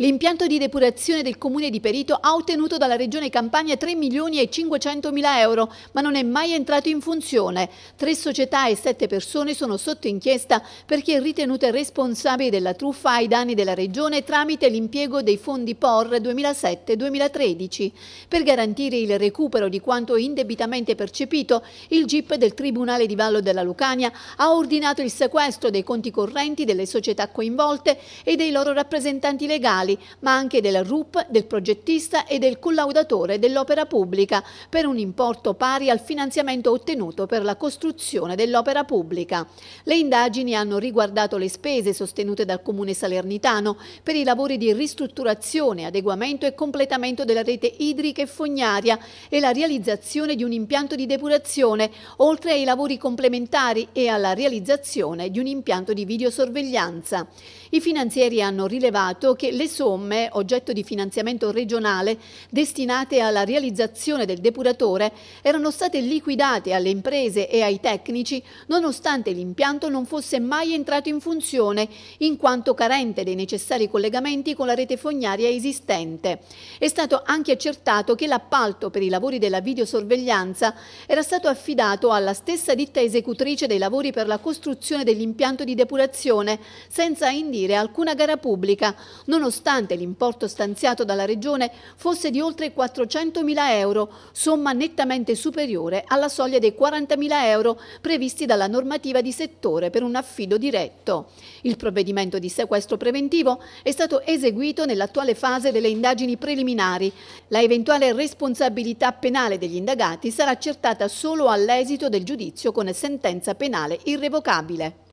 L'impianto di depurazione del comune di Perito ha ottenuto dalla regione Campania 3 milioni e 500 mila euro, ma non è mai entrato in funzione. Tre società e sette persone sono sotto inchiesta perché ritenute responsabili della truffa ai danni della regione tramite l'impiego dei fondi POR 2007-2013. Per garantire il recupero di quanto indebitamente percepito, il GIP del Tribunale di Vallo della Lucania ha ordinato il sequestro dei conti correnti delle società coinvolte e dei loro rappresentanti legali municipali, ma anche del RUP, del progettista e del collaudatore dell'opera pubblica, per un importo pari al finanziamento ottenuto per la costruzione dell'opera pubblica. Le indagini hanno riguardato le spese sostenute dal Comune Salernitano per i lavori di ristrutturazione, adeguamento e completamento della rete idrica e fognaria e la realizzazione di un impianto di depurazione, oltre ai lavori complementari e alla realizzazione di un impianto di videosorveglianza. I finanzieri hanno rilevato che le somme, oggetto di finanziamento regionale, destinate alla realizzazione del depuratore erano state liquidate alle imprese e ai tecnici nonostante l'impianto non fosse mai entrato in funzione in quanto carente dei necessari collegamenti con la rete fognaria esistente. È stato anche accertato che l'appalto per i lavori della videosorveglianza era stato affidato alla stessa ditta esecutrice dei lavori per la costruzione dell'impianto di depurazione senza indire alcuna gara pubblica, nonostante nonostante l'importo stanziato dalla Regione fosse di oltre 400.000 euro, somma nettamente superiore alla soglia dei 40.000 euro previsti dalla normativa di settore per un affido diretto. Il provvedimento di sequestro preventivo è stato eseguito nell'attuale fase delle indagini preliminari. La eventuale responsabilità penale degli indagati sarà accertata solo all'esito del giudizio con sentenza penale irrevocabile.